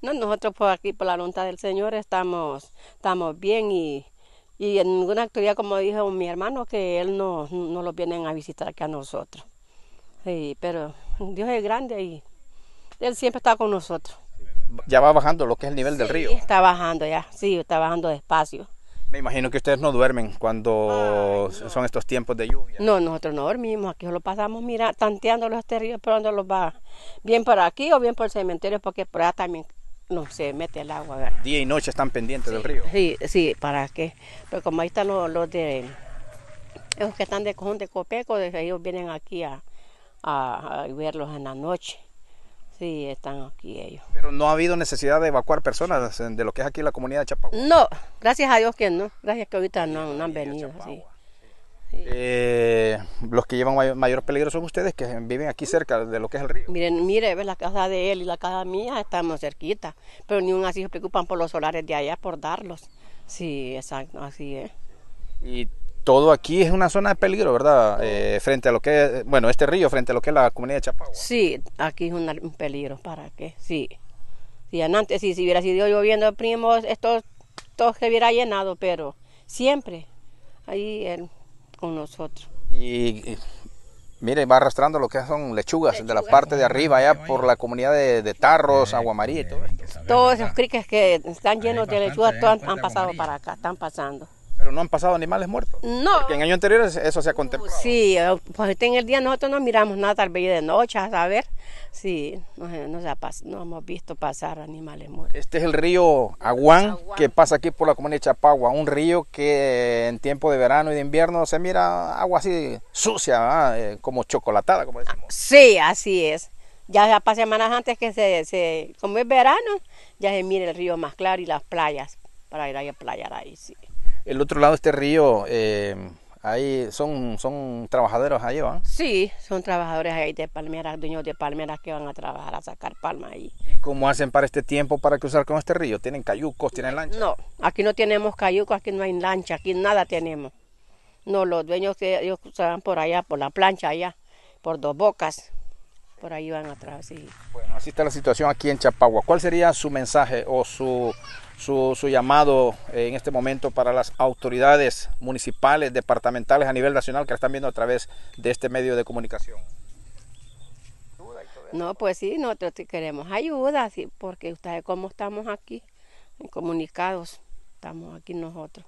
No, nosotros por aquí, por la voluntad del Señor, estamos, estamos bien y, y en ninguna actualidad, como dijo mi hermano, que él no, no lo vienen a visitar que a nosotros. Sí, pero Dios es grande y Él siempre está con nosotros. Ya va bajando lo que es el nivel del río. Está bajando ya, sí, está bajando despacio. Me imagino que ustedes no duermen cuando son estos tiempos de lluvia. No, nosotros no dormimos, aquí solo pasamos mira, tanteando los río pero dónde los va, bien por aquí o bien por el cementerio, porque por allá también no se mete el agua. Día y noche están pendientes del río. Sí, sí, ¿para qué? Pero como ahí están los, de... Los que están de cojón de Copeco, ellos vienen aquí a, a, verlos en la noche. Sí, están aquí ellos. Pero no ha habido necesidad de evacuar personas de lo que es aquí la comunidad de Chapagua. No, gracias a Dios que no. Gracias que ahorita no, han venido. Sí. Eh, los que llevan mayor peligro son ustedes que viven aquí cerca de lo que es el río. Miren, mire, la casa de él y la casa mía estamos cerquita, pero ni un así se preocupan por los solares de allá, por darlos. Sí, exacto, así es. Y todo aquí es una zona de peligro, ¿verdad? Eh, frente a lo que es, bueno, este río, frente a lo que es la comunidad de Chapagua. Sí, aquí es un peligro, ¿para qué? Sí. Si antes, si hubiera sido lloviendo, primos, esto todos se hubiera llenado, pero siempre ahí él con nosotros. Y, y mire, va arrastrando lo que son lechugas, de la parte de arriba, allá por la comunidad de, Tarros, eh, aguamarí y todo esto. Eh, todos esos criques que están llenos de lechugas, eh, pues, han pasado para acá, están pasando no han pasado animales muertos. No. Porque en año anterior eso se ha contemplado. Sí, pues este, en el día nosotros no miramos nada, tal vez de noche, a saber. Sí, no, no hemos visto pasar animales muertos. Este es el río Aguán, que pasa aquí por la comunidad de Chapagua, un río que en tiempo de verano y de invierno se mira agua así sucia, eh, como chocolatada, como decimos. Ah, sí, así es. Ya, ya para semanas antes que se, se, como es verano, ya se mira el río más claro y las playas, para ir a playar ahí, sí el otro lado de este río, eh, ahí son, son trabajadores ahí, ¿van? Sí, son trabajadores ahí de palmeras, dueños de palmeras que van a trabajar a sacar palma ahí. ¿Y cómo hacen para este tiempo para cruzar con este río? ¿Tienen cayucos, tienen lancha. No, aquí no tenemos cayucos, aquí no hay lancha, aquí nada tenemos. No, los dueños que ellos cruzan por allá, por la plancha allá, por dos bocas, por ahí van atrás. Bueno, así está la situación aquí en Chapagua. ¿Cuál sería su mensaje o su su, llamado eh, en este momento para las autoridades municipales, departamentales a nivel nacional que están viendo a través de este medio de comunicación? No, pues sí, nosotros queremos ayuda, sí, porque ustedes cómo estamos aquí, comunicados, estamos aquí nosotros.